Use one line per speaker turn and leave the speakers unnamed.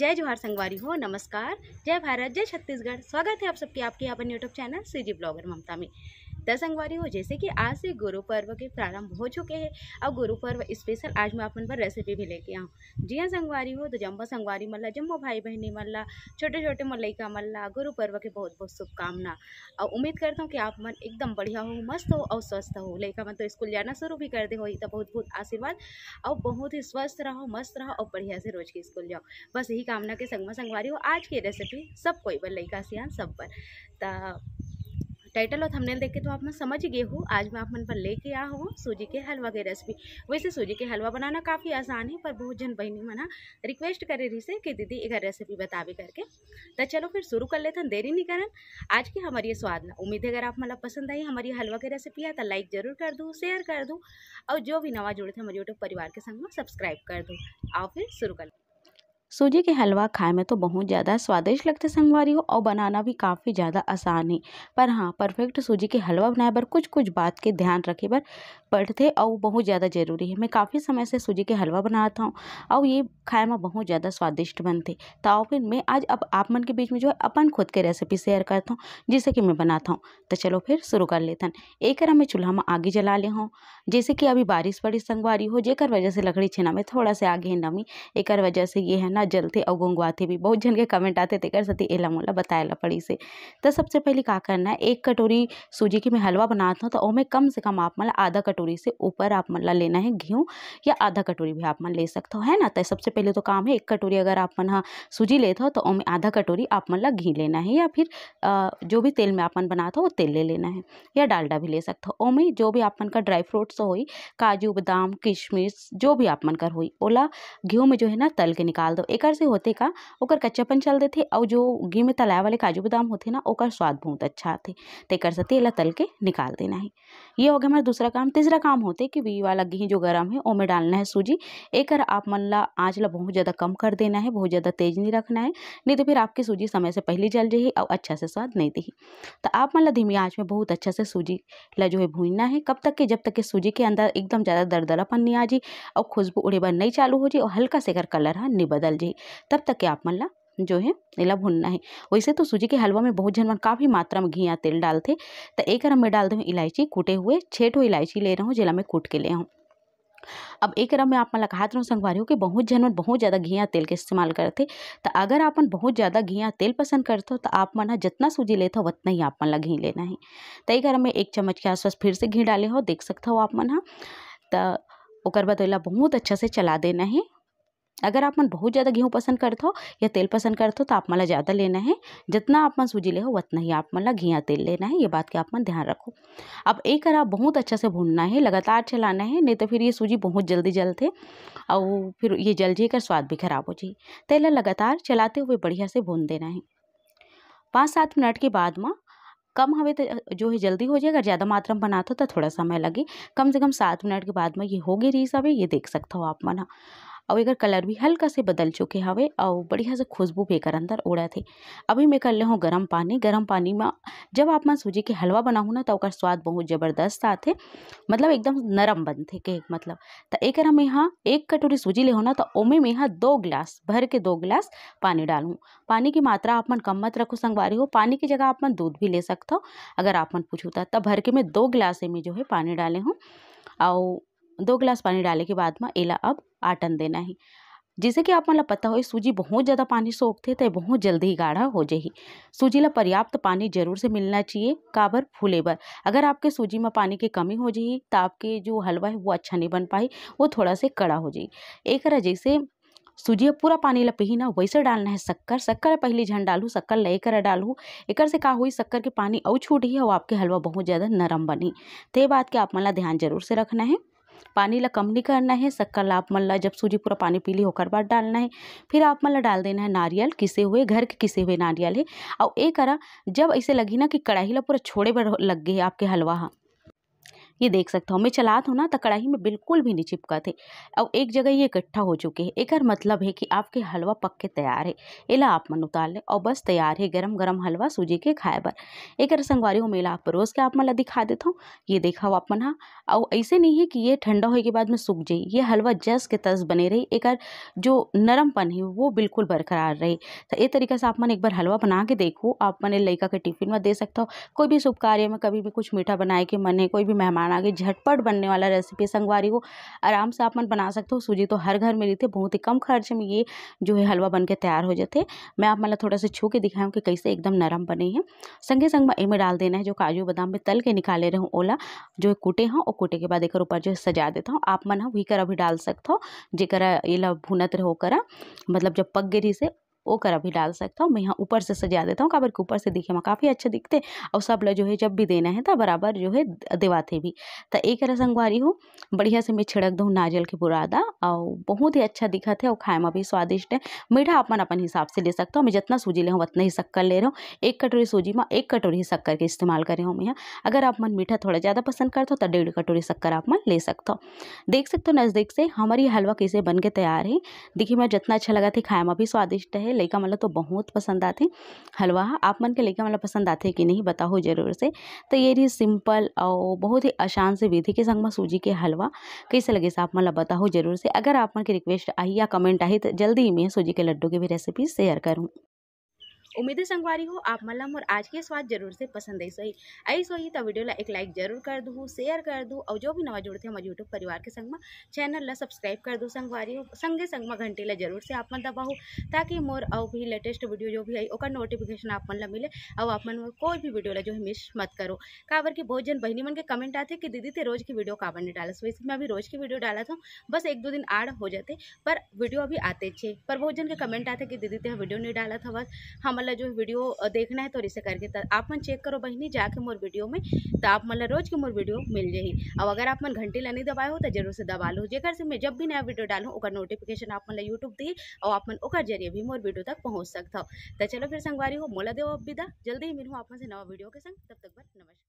जय जोहार संगवारी हो नमस्कार जय भारत जय छत्तीसगढ़ स्वागत है आप सबके आपके यहाँ पर YouTube channel C G blogger Mamta में संगवारी हो जैसे कि आज से गुरु पर्व के प्रारंभ हो चुके हैं अब गुरु पर्व स्पेशल आज मैं अपन पर रेसिपी भी लेके आऊँ जी हाँ संगवारी हो तो जम्बो संगवारी मल्ला जम्बो भाई बहनी मल्ला छोटे छोटे मल्लिका मल्ला गुरु पर्व के बहुत बहुत शुभकामना और उम्मीद करता हूँ कि आप मन एकदम बढ़िया हो मस्त हो और स्वस्थ हो लड़का मन तो स्कूल जाना शुरू भी कर दे हो तो बहुत बहुत आशीर्वाद और बहुत ही स्वस्थ रहो मस्त रहो और बढ़िया से रोज के स्कूल जाओ बस यही कामना के संगमा संगवारी हो आज की रेसिपी सब कोई लड़का सियान सब पर टाइटल और थंबनेल देख के तो आप मैं समझ गए हो आज मैं आप मन पर लेके आ हूँ सूजी के हलवा की रेसिपी वैसे सूजी के हलवा बनाना काफ़ी आसान है पर बहुत जन बहनी मना रिक्वेस्ट करे रही से कि दीदी एक रेसिपी बतावे करके तो चलो फिर शुरू कर लेते हैं देरी नहीं करें आज की हमारी स्वाद ना उम्मीद है अगर आप मतलब पसंद आई हमारी हलवा की रेसिपी है तो लाइक जरूर कर दूँ शेयर कर दूँ और जो भी नवा जुड़े थे हमारे यूट्यूब परिवार के संग में सब्सक्राइब कर दूँ आओ फिर शुरू कर सूजी के हलवा खाए में तो बहुत ज़्यादा स्वादिष्ट लगते संगवारी हो और बनाना भी काफ़ी ज़्यादा आसान है पर हाँ परफेक्ट सूजी के हलवा बनाए पर कुछ कुछ बात के ध्यान रखे पर पड़ते और बहुत ज़्यादा ज़रूरी है मैं काफ़ी समय से सूजी के हलवा बनाता हूँ और ये खाए में बहुत ज़्यादा स्वादिष्ट बनते तो फिर मैं आज अब आप मन के बीच में जो है अपन खुद के रेसिपी शेयर करता हूँ जैसे कि मैं बनाता हूँ तो चलो फिर शुरू कर लेता एक कर हमें चूल्हा में आगे जला ले हूँ जैसे कि अभी बारिश पड़ी संगवारी हो जेकर वजह से लकड़ी छेना में थोड़ा सा आगे है नमी एक वजह से ये है न जलथे अउ गोंगवाथे भी बहुत जन के कमेंट थे कर सती एला मोला बताए ला पड़ी से तो सबसे पहले क्या करना है एक कटोरी सूजी की मैं हलवा बनाता हूँ तो मैं कम से कम आप मतलब आधा कटोरी से ऊपर आप मन मतलब लेना है घी या आधा कटोरी भी आप मन मतलब ले सकते हो है ना तो सबसे पहले तो काम है एक कटोरी अगर आप मन मतलब सूजी लेते हो तो ओमे आधा कटोरी आप मन घी लेना है या फिर जो भी तेल में आप मन बनाते हो वो तेल ले लेना है या डालडा भी ले सकते हो ओमे जो भी आप मन का ड्राई फ्रूट्स हो काजू बादाम किशमिश जो भी आप मन कर हुई ओला घी में जो है ना तल के निकाल दो एकर से होते का ओकर कच्चापन चल देते और जो घी में तलाए वाले काजू बादाम होते ना ओकर स्वाद बहुत अच्छा आते तो एकर सती तल के निकाल देना है ये हो गया हमारा दूसरा काम तीसरा काम होते कि वी वाला घी जो गर्म है में डालना है सूजी एकर आप मन ला आँच ला बहुत ज़्यादा कम कर देना है बहुत ज़्यादा तेज नहीं रखना है नहीं तो फिर आपकी सूजी समय से पहले जल जाएगी और अच्छा से स्वाद नहीं दही तो आप मन ला धीमी आँच में बहुत अच्छा से सूजी ला जो है भूनना है कब तक के जब तक के सूजी के अंदर एकदम ज़्यादा दरदरापन नहीं आ जाए और खुशबू उड़ेबर नहीं चालू हो जाए और हल्का से अगर कलर है नहीं बदल निकल जाए तब तक के आप मन ला जो है इला भुनना है वैसे तो सूजी के हलवा में बहुत झन मन काफ़ी मात्रा में घी या तेल डालते तो एक में डाल दूँ इलायची कूटे हुए छेठ ठो इलायची ले रहा हूँ जिला मैं कूट के ले हूँ अब एक रम में आप मन लगा रहा संगवारी हो कि बहुत झन मन बहुत ज़्यादा या तेल के इस्तेमाल करते तो अगर आप बहुत ज़्यादा या तेल पसंद करते हो तो आप मन जितना सूजी लेते हो उतना ही आप मन ला घी लेना है तो एक रम में एक चम्मच के आसपास फिर से घी डाले हो देख सकते हो आप मन हाँ। तो ओकर बाद बहुत अच्छा से चला देना है अगर आप मन बहुत ज़्यादा गेहूँ पसंद करते हो या तेल पसंद करते हो तो आप मला ज़्यादा लेना है जितना आप मन सूजी ले हो उतना ही आप मला घिया तेल लेना है ये बात का आप मन ध्यान रखो अब एक आप बहुत अच्छा से भूनना है लगातार चलाना है नहीं तो फिर ये सूजी बहुत जल्दी जलते और फिर ये जल कर स्वाद भी खराब हो जाए तेल लगातार चलाते हुए बढ़िया से भून देना है पाँच सात मिनट के बाद माँ कम हमें तो जो है जल्दी हो जाए अगर ज़्यादा मात्रा में बनाते हो तो थोड़ा समय लगे कम से कम सात मिनट के बाद में ये होगी रीस अभी ये देख सकता हो आप मना और एक कलर भी हल्का से बदल चुके हवे और बढ़िया से खुशबू भी अंदर उड़ा थे अभी मैं कर ले हूँ गर्म पानी गर्म पानी में जब आप मन सूजी के हलवा बनाऊँ ना तो स्वाद बहुत ज़बरदस्त आते मतलब एकदम नरम बन थे के मतलब तो एक हम यहाँ एक कटोरी सूजी ले हो ना तो ओमे में यहाँ दो गिलास भर के दो गिलास पानी डालूँ पानी की मात्रा आप मन कम मत रखो संगवारी हो पानी की जगह आप मन दूध भी ले सकते हो अगर आप मन पूछू तब भर के मैं दो गिलास में जो है पानी डाले हूँ और दो गिलास पानी डाले के बाद में एला अब आटन देना है जैसे कि आप मला पता हो सूजी बहुत ज़्यादा पानी सोखते तो बहुत जल्दी ही गाढ़ा हो जाएगी सूजी ला पर्याप्त पानी जरूर से मिलना चाहिए काबर फूले बर अगर आपके सूजी में पानी की कमी हो जाए तो आपके जो हलवा है वो अच्छा नहीं बन पाए वो थोड़ा से कड़ा हो जाएगी एक जैसे सूजी पूरा पानी ला पही वैसे डालना है शक्कर शक्कर पहले झंड डालू शक्कर ले कर डालू एक से का हुई शक्कर के पानी और छूट ही और आपके हलवा बहुत ज़्यादा नरम बनी तो ये बात के आप मला ध्यान जरूर से रखना है पानी ला कम नहीं करना है शक्कर ला आप मन ला जब सूजी पूरा पानी पी ली होकर बाद डालना है फिर आप मन ला डाल देना है नारियल किसे हुए घर के किसे हुए नारियल है और एक करा जब ऐसे लगी ना कि कढ़ाई ला पूरा छोड़े बर लग गए आपके हलवा हाँ ये देख सकता हूँ मैं चलात तो हूँ ना तो कढ़ाई में बिल्कुल भी नहीं चिपका थे और एक जगह ये इकट्ठा हो चुके हैं एक मतलब है कि आपके हलवा पक के तैयार है एला आप मन उतार लें और बस तैयार है गरम गरम हलवा सूजी के खाए बर एक संगवारी हो मेला आप परोस के आप मन दिखा देता हूँ ये देखा आप मन और ऐसे नहीं है कि ये ठंडा होने के बाद में सूख जाए ये हलवा जस के तस बने रही एक जो नरमपन है वो बिल्कुल बरकरार रहे तो ये तरीका से आप मन एक बार हलवा बना के देखो आप मन लड़का के टिफिन में दे सकता हो कोई भी शुभ कार्य में कभी भी कुछ मीठा बनाए के मन है कोई भी मेहमान बनाना कि झटपट बनने वाला रेसिपी संगवारी को आराम से आप मन बना सकते हो सूजी तो हर घर में रहती है बहुत ही कम खर्च में ये जो है हलवा बन के तैयार हो जाते मैं आप मतलब थोड़ा सा छू के दिखाऊँ कि कैसे एकदम नरम बने हैं संगे संग में इमें डाल देना है जो काजू बादाम में तल के निकाले रहूँ ओला जो कूटे हूँ और कूटे के बाद एक ऊपर जो सजा देता हूँ आप मन वही करा भी डाल सकता हो जेकर ये भुनत रहो करा मतलब जब पक गिरी से वो करा भी डाल सकता हूँ मैं यहाँ ऊपर से सजा देता हूँ काबर के ऊपर से दिखे मैं काफ़ी अच्छा दिखते और सब लोग जो है जब भी देना है तो बराबर जो है देवाते भी तो एक रस अंगवारी हो बढ़िया से मैं छिड़क दूँ नारियल के बुरादा और बहुत ही अच्छा दिखा है और खाए में भी स्वादिष्ट है मीठा अपन अपन हिसाब से ले सकता हूँ मैं जितना सूजी ले हूँ उतना ही शक्कर ले रहा हूँ एक कटोरी सूजी में एक कटोरी ही शक्कर के इस्तेमाल करे हूँ मैं अगर आप मन मीठा थोड़ा ज़्यादा पसंद करते हो तो डेढ़ कटोरी शक्कर आप मन ले सकते हो देख सकते हो नज़दीक से हमारी हलवा कैसे बन के तैयार है देखिए मैं जितना अच्छा लगा था खाए में भी स्वादिष्ट है लइका मन तो बहुत पसंद आते हलवा आप मन के लइका मन पसंद आते कि नहीं बताओ जरूर से तो ये रही सिंपल और बहुत ही आसान से विधि के संग में सूजी के हलवा कैसे लगे आप मन बताओ जरूर से अगर आप मन की रिक्वेस्ट आई या कमेंट आई तो जल्दी ही मैं सूजी के लड्डू की भी रेसिपी शेयर करूँ उम्मीद है संगवारी हो आप मल्लम और आज के स्वाद जरूर से पसंद है सही आई सोई तो वीडियो ला एक लाइक जरूर कर दू शेयर कर दू और जो भी नवा जुड़ते हैं हमारे यूट्यूब परिवार के संग में चैनल ला सब्सक्राइब कर दूँ संगवारी हो संगे संग में घंटी ला जरूर से आप मन दबाओ ताकि मोर और भी लेटेस्ट वीडियो जो भी आई और नोटिफिकेशन आप मन ला मिले और आप मन कोई भी वीडियो ला जो है मिस मत करो काबर की बहुत जन बहनी मन के कमेंट आते कि दीदी ते रोज की वीडियो काबर नहीं डाला वैसे मैं अभी रोज की वीडियो डाला था बस एक दो दिन आड़ हो जाते पर वीडियो अभी आते थे पर बहुत जन के कमेंट आते कि दीदी ते वीडियो नहीं डाला था बस हमारा वाला जो वीडियो देखना है तो रिसे करके तो आप मन चेक करो बहनी जाके मोर वीडियो में तो आप मतलब रोज के मोर वीडियो मिल जाए और अगर आप मन घंटी ला नहीं दबाए हो तो जरूर से दबा लो जेकर से मैं जब भी नया वीडियो डालूँ और नोटिफिकेशन आप मतलब यूट्यूब दी और आप मन ओकर जरिए भी मोर वीडियो तक पहुँच सकता हो तो चलो फिर संगवारी हो मोला देव अब विदा जल्दी ही मिलूँ आप मन से नवा वीडियो के संग तब तक बस नमस्कार